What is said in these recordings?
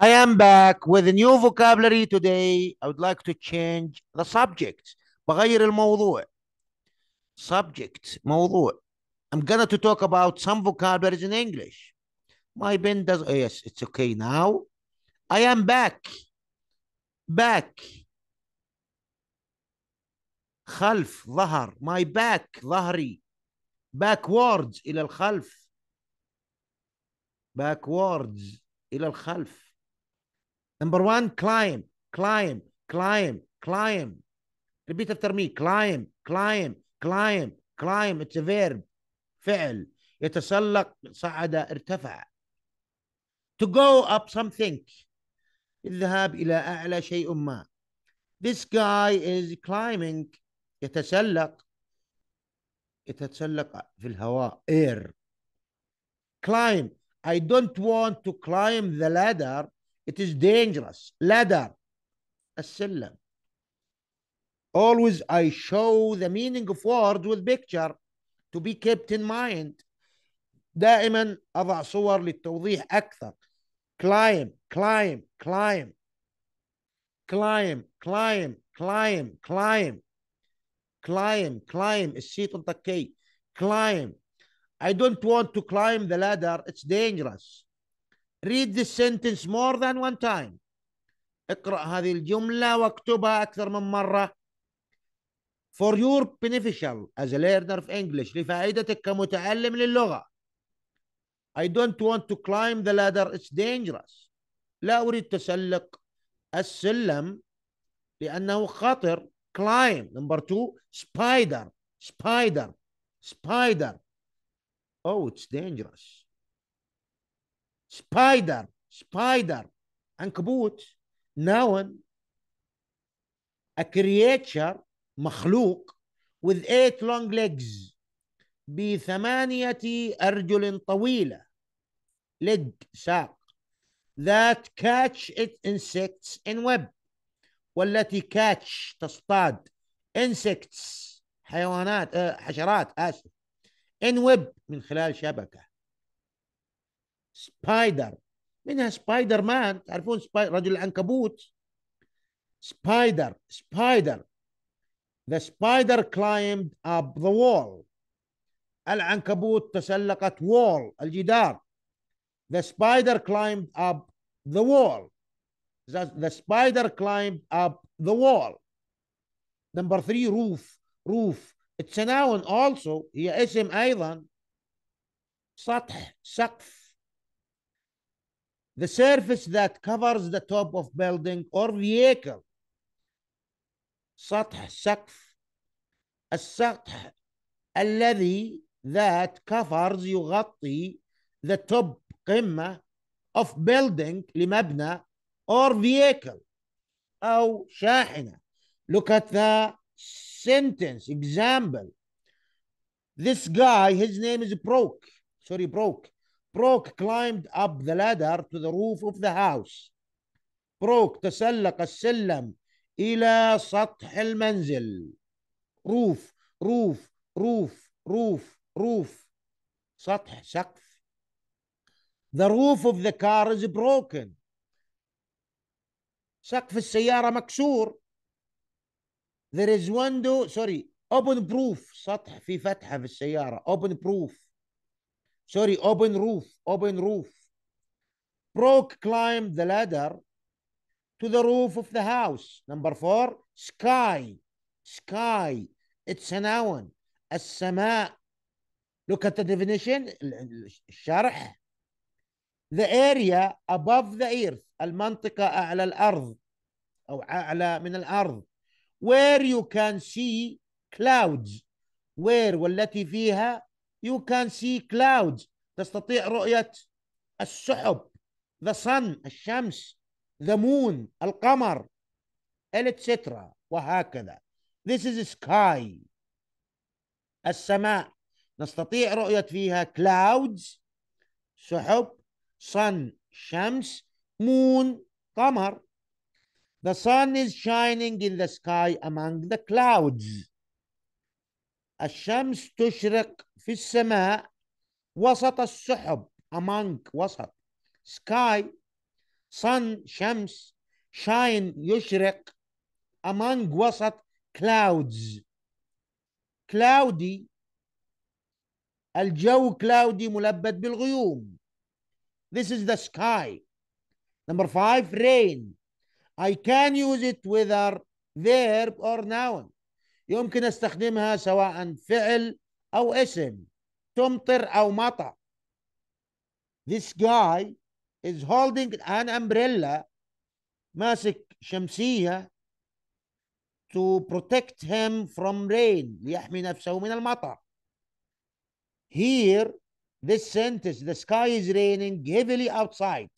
I am back with a new vocabulary today. I would like to change the subject. بغير الموضوع. Subject, موضوع. I'm going to talk about some vocabularies in English. My pen does, oh, yes, it's okay now. I am back. Back. خلف, ظهر. My back, ظهري. Backwards, إلى الخلف. Backwards, إلى الخلف. نمبر 1 كلايم كلايم كلايم كلايم ريبيت افتر مي كلايم كلايم كلايم كلايم اتس فيرب فعل يتسلق صعد ارتفع to go up something الذهاب إلى أعلى شيء ما this guy is climbing يتسلق يتسلق في الهواء air climb I don't want to climb the ladder It is dangerous. Ladder, السلم. Always I show the meaning of words with picture to be kept in mind. دائما أضع صور للتوضيح أكثر. Climb, climb, climb. Climb, climb, climb, climb. Climb, climb. on the key. Climb. I don't want to climb the ladder. It's dangerous. read this sentence more than one time اقرأ هذه الجملة واكتبها أكثر من مرة for your beneficial as a learner of English لفائدتك كمتعلم للغة I don't want to climb the ladder it's dangerous لا أريد تسلق السلم لأنه خطر climb number two spider spider spider oh it's dangerous سبايدر سبايدر عنكبوت ناون a creature مخلوق with eight long legs بثمانية أرجل طويلة leg ساق that catch it insects in web والتي catch تصطاد insects حيوانات آه، حشرات آسف in web من خلال شبكة سبايدر منها سبايدر مان تعرفون سباي... رجل العنكبوت سبايدر سبايدر The spider climbed up the wall العنكبوت تسلقت wall الجدار The spider climbed up the wall The, spider climbed up the wall Number three roof roof It's a noun also هي اسم أيضا سطح سقف the surface that covers the top of building or vehicle سطح السقف السطح الذي that covers يغطي the top قمة of building لمبنى or vehicle أو شاحنة look at the sentence example this guy his name is Broke sorry Broke بروك climbed up the ladder to the roof of the house بروك تسلق السلم إلى سطح المنزل روف روف روف روف روف سطح سقف The roof of the car is broken سقف السيارة مكسور There is window sorry open proof سطح في فتحة في السيارة open proof سوري open roof open roof Brock climbed the ladder to the roof of the house number four sky sky it's a noun السماء look at the definition الشرح the area above the earth المنطقة أعلى الأرض أو أعلى من الأرض where you can see clouds where والتي فيها you can see clouds تستطيع رؤية السحب the sun الشمس the moon القمر etc وهكذا this is sky السماء نستطيع رؤية فيها clouds سحب sun شمس moon قمر the sun is shining in the sky among the clouds الشمس تشرق في السماء وسط السحب among وسط sky sun شمس shine يشرق among وسط clouds cloudy الجو cloudy ملبد بالغيوم this is the sky number five rain I can use it whether verb or noun يمكن استخدمها سواء فعل أو اسم تمطر أو مطر This guy is holding an umbrella ماسك شمسية to protect him from rain ليحمي نفسه من المطر Here this sentence the sky is raining heavily outside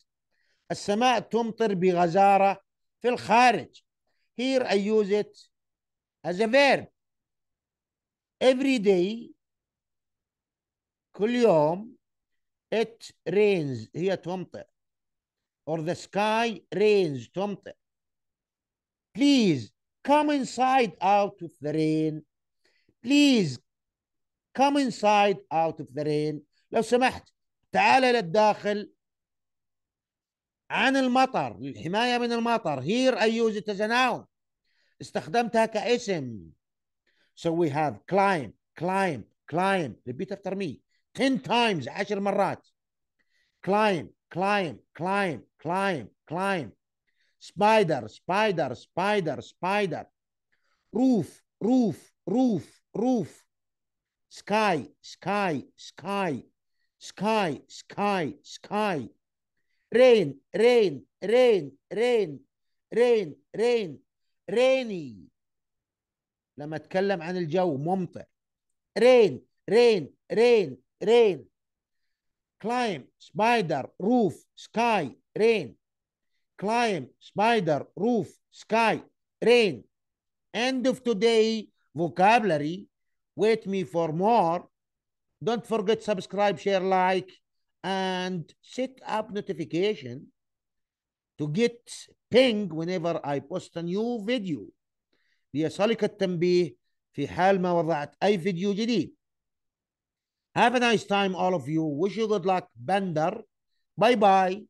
السماء تمطر بغزارة في الخارج Here I use it as a verb Every day كل يوم it rains هي تمطر or the sky rains تمطر please come inside out of the rain please come inside out of the rain لو سمحت تعال للداخل عن المطر للحماية من المطر here I use it as a noun استخدمتها كاسم so we have climb climb climb repeat after me 10 تايمز 10 مرات كلايم كلايم كلايم كلايم كلايم سبايدر سبايدر سبايدر سبايدر روف روف روف روف سكاي سكاي سكاي سكاي سكاي سكاي رين رين رين رين رين رين ريني لما اتكلم عن الجو ممطر رين رين رين rain. Climb, spider, roof, sky, rain. Climb, spider, roof, sky, rain. End of today vocabulary. Wait me for more. Don't forget subscribe, share, like, and set up notification to get ping whenever I post a new video ليصلك التنبيه في حال ما وضعت أي فيديو جديد have a nice time, all of you. Wish you good luck, Bender. Bye bye.